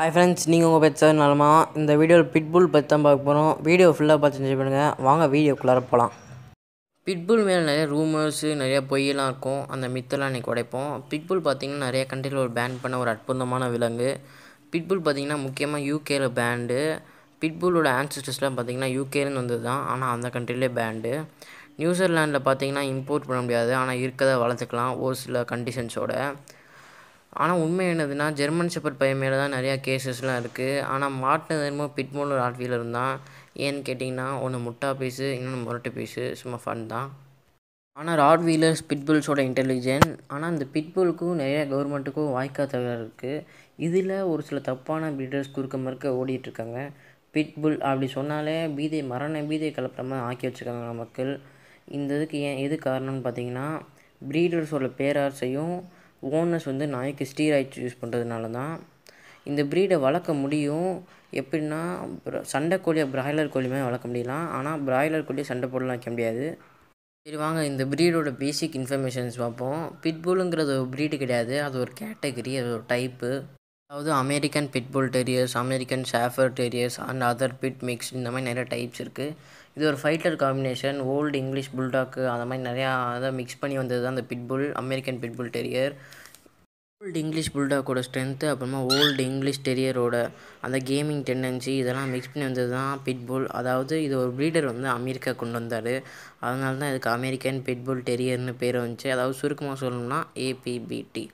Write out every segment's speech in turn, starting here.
hi friends நீங்கள் உங்கள் bed sir நலமா இந்த வீடியோவில் பிட்புல் பற்றி தான் பார்க்க போகிறோம் வீடியோ ஃபுல்லாக பார்த்து செஞ்சு பண்ணுங்கள் வாங்க வீடியோக்குள்ளார போகலாம் பிட்புல் மேலே நிறைய ரூமர்ஸு நிறைய பொய்யெல்லாம் இருக்கும் அந்த மித்தெல்லாம் இன்றைக்கி உடைப்போம் பிட்புல் பார்த்திங்கன்னா நிறைய கண்ட்ரியில் ஒரு பேன் பண்ண ஒரு அற்புதமான விலங்கு பிட்புல் பார்த்திங்கன்னா முக்கியமாக யூகேல பேண்டு பிட்புலோட ஆன்சஸ்டர்ஸ்லாம் பார்த்திங்கன்னா யூகேலேருந்து வந்தது தான் ஆனால் அந்த கண்ட்ரிலே பேண்டு நியூசிலாண்டில் பார்த்திங்கன்னா இம்போர்ட் பண்ண முடியாது ஆனால் இருக்கிறத வளர்த்துக்கலாம் ஒரு சில கண்டிஷன்ஸோட ஆனால் உண்மை என்னதுன்னா ஜெர்மன் செப்பர் பையன் மேலே தான் நிறையா கேசஸ்லாம் இருக்குது ஆனால் மாட்டினது என்னமோ பிட்மோல் ஒரு ஆட்வியில் இருந்தால் ஏன்னு கேட்டிங்கன்னா ஒன்று முட்டா பீஸு இன்னொன்று முரட்டு பீஸு சும்மா ஃபன் தான் ஆனால் ராட் வீலர்ஸ் பிட்புல்ஸோட இன்டெலிஜென்ட் ஆனால் அந்த பிட்புல்க்கும் நிறையா கவர்மெண்ட்டுக்கும் வாய்க்கா தகவல் இருக்குது இதில் ஒரு சில தப்பான பிரீடர்ஸ் குறுக்க மறுக்க ஓடிட்டுருக்காங்க பிட்புல் அப்படி சொன்னாலே பீதியை மரண பீதியை கலப்புற மாதிரி ஆக்கி வச்சுருக்காங்க மக்கள் இந்த இதுக்கு ஏன் எது காரணம்னு பார்த்தீங்கன்னா ப்ரீடர்ஸோட பேராசையும் ஓனர்ஸ் வந்து நாய்க்கு ஸ்டீராய்ட் யூஸ் பண்ணுறதுனால தான் இந்த ப்ரீடை வளர்க்க முடியும் எப்படின்னா சண்டை கோழியை பிராய்லர் கோழியுமே வளர்க்க முடியலாம் ஆனால் பிராய்லர் கோழியை சண்டை போடலாம் வைக்க முடியாது சரி வாங்க இந்த ப்ரீடோட பேசிக் இன்ஃபர்மேஷன்ஸ் பார்ப்போம் பிட்பூலுங்கிறது ஒரு ப்ரீடு கிடையாது அது ஒரு கேட்டகரி அது ஒரு டைப்பு அதாவது அமெரிக்கன் பிட்புல் டெரியர்ஸ் அமெரிக்கன் ஷாஃபர் terriers and other pit mix இந்த மாதிரி நிறைய டைப்ஸ் இருக்குது இது ஒரு fighter combination old English bulldog அந்த மாதிரி நிறையா அதை மிக்ஸ் பண்ணி வந்தது தான் அந்த pitbull American pitbull terrier old English புல்டாக்கோட ஸ்ட்ரென்த்து அப்புறமா ஓல்டு இங்கிலீஷ் டெரியரோட அந்த கேமிங் டெண்டன்சி இதெல்லாம் மிக்ஸ் பண்ணி வந்தது தான் பிட்புல் அதாவது இது ஒரு ப்ரீடர் வந்து அமெரிக்கா கொண்டு வந்தார் அதனால தான் இதுக்கு அமெரிக்கன் பிட்புல் டெரியர்னு பேர் வந்துச்சு அதாவது சுருக்கமாக சொல்லணும்னா ஏபிபிடி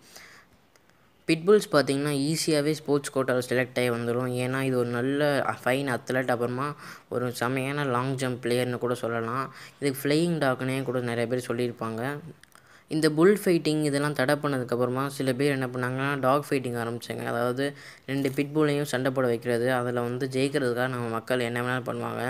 பிட்புல்ஸ் பார்த்திங்கன்னா ஈஸியாகவே ஸ்போர்ட்ஸ் கோட்டாவில் செலக்ட் ஆகி வந்துடும் ஏன்னா இது ஒரு நல்ல ஃபைன் அத்லட் அப்புறமா ஒரு செமையான லாங் ஜம்ப் பிளேயர்னு கூட சொல்லலாம் இதுக்கு ஃப்ளையிங் டாக்னே கூட நிறைய பேர் சொல்லியிருப்பாங்க இந்த புல் ஃபைட்டிங் இதெல்லாம் தடை பண்ணதுக்கப்புறமா சில பேர் என்ன பண்ணாங்கன்னா டாக் ஃபைட்டிங் ஆரம்பித்தாங்க அதாவது ரெண்டு பிட்புல்லையும் சண்டை போட வைக்கிறது அதில் வந்து ஜெயிக்கிறதுக்காக நம்ம மக்கள் என்ன வேணாலும் பண்ணுவாங்க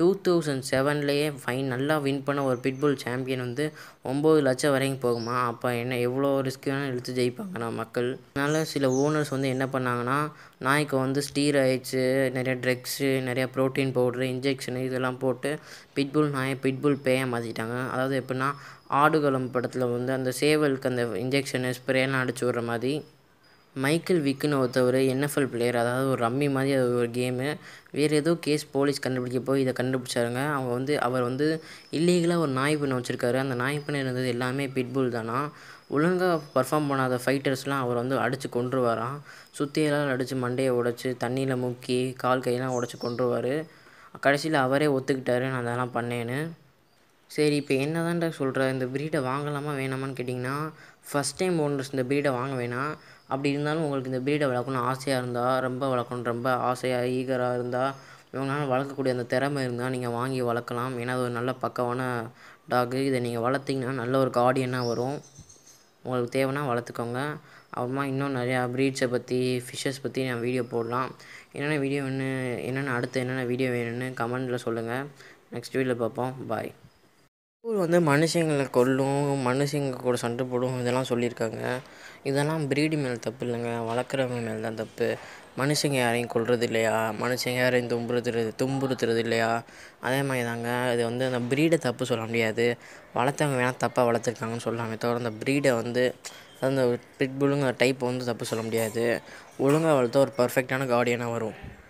டூ தௌசண்ட் செவன்லேயே ஃபைன் நல்லா வின் பண்ண ஒரு பிட்புல் சாம்பியன் வந்து ஒம்பது லட்சம் வரைக்கும் போகுமா அப்போ என்ன எவ்வளோ ரிஸ்க் வேணாலும் இழுத்து ஜெயிப்பாங்கண்ணா மக்கள் அதனால் சில ஓனர்ஸ் வந்து என்ன பண்ணாங்கன்னா நாய்க்கு வந்து ஸ்டீராய்ட்ஸு நிறைய ட்ரக்ஸு நிறையா ப்ரோட்டீன் பவுட்ரு இன்ஜெக்ஷனு இதெல்லாம் போட்டு பிட்புல் நாயை பிட்புல் பேயை மாற்றிட்டாங்க அதாவது எப்படின்னா ஆடுகளம் படத்தில் வந்து அந்த சேவலுக்கு அந்த இன்ஜெக்ஷனு ஸ்ப்ரேலாம் அடிச்சு விட்ற மாதிரி மைக்கேல் விக்குன்னு ஒருத்தவர் என்எஃப்எல் பிளேயர் அதாவது ஒரு ரம்மி மாதிரி அது ஒரு கேமு வேறு ஏதோ கேஸ் போலீஸ் கண்டுபிடிக்க போய் இதை கண்டுபிடிச்சாருங்க அவங்க வந்து அவர் வந்து இல்லீகலாக ஒரு நாய் பண்ண வச்சுருக்காரு அந்த நாய் பண்ண இருந்தது எல்லாமே பிட்புல் தானா ஒழுங்காக பர்ஃபார்ம் பண்ணாத ஃபைட்டர்ஸ்லாம் அவர் வந்து அடித்து கொன்றுவாராம் சுற்றியெல்லாம் அடித்து மண்டையை உடச்சி தண்ணியில் முக்கி கால் கையெல்லாம் உடச்சி கொன்றுவார் கடைசியில் அவரே ஒத்துக்கிட்டாரு நான் அதெல்லாம் பண்ணேன்னு சரி இப்போ என்ன தான்டா சொல்கிற இந்த ப்ரீடை வாங்கலாமா வேணாமான்னு கேட்டிங்கன்னா ஃபஸ்ட் டைம் ஓனர்ஸ் இந்த ப்ரீடை வாங்க வேணாம் அப்படி இருந்தாலும் உங்களுக்கு இந்த ப்ரீடை வளர்க்கணும் ஆசையாக இருந்தால் ரொம்ப வளர்க்கணும் ரொம்ப ஆசையாக ஈகராக இருந்தால் இவங்களால வளர்க்கக்கூடிய அந்த திறமை இருந்தால் நீங்கள் வாங்கி வளர்க்கலாம் ஏன்னா அது ஒரு நல்ல பக்கமான டாகு இதை நீங்கள் வளர்த்திங்கன்னா நல்ல ஒரு கார்டியனாக வரும் உங்களுக்கு தேவைன்னா வளர்த்துக்கோங்க அப்புறமா இன்னும் நிறையா ப்ரீட்ஸை பற்றி ஃபிஷ்ஷஸ் பற்றி நான் வீடியோ போடலாம் என்னென்ன வீடியோ வேணும் என்னென்ன அடுத்து என்னென்ன வீடியோ வேணும்னு கமெண்ட்டில் சொல்லுங்கள் நெக்ஸ்ட் வீடியோவில் பார்ப்போம் பாய் திருப்பூர் வந்து மனுஷங்களை கொல்லும் மனுஷங்க கூட சண்டை போடும் இதெல்லாம் சொல்லியிருக்காங்க இதெல்லாம் பிரீடி மேல் தப்பு இல்லைங்க வளர்க்குறவங்க மேல் தான் தப்பு மனுஷங்க யாரையும் கொள்வது இல்லையா மனுஷங்க யாரையும் தும்புறது துன்புறுத்துறது இல்லையா அதே மாதிரி தாங்க இது வந்து அந்த ப்ரீடை தப்பு சொல்ல முடியாது வளர்த்தவங்க வேணால் தப்பாக வளர்த்துருக்காங்கன்னு சொல்லலாமே தவிர அந்த ப்ரீடை வந்து அந்த பிட்புலுங்கிற டைப் வந்து தப்பு சொல்ல முடியாது ஒழுங்காக வளர்த்தா ஒரு பர்ஃபெக்டான கார்டியனாக வரும்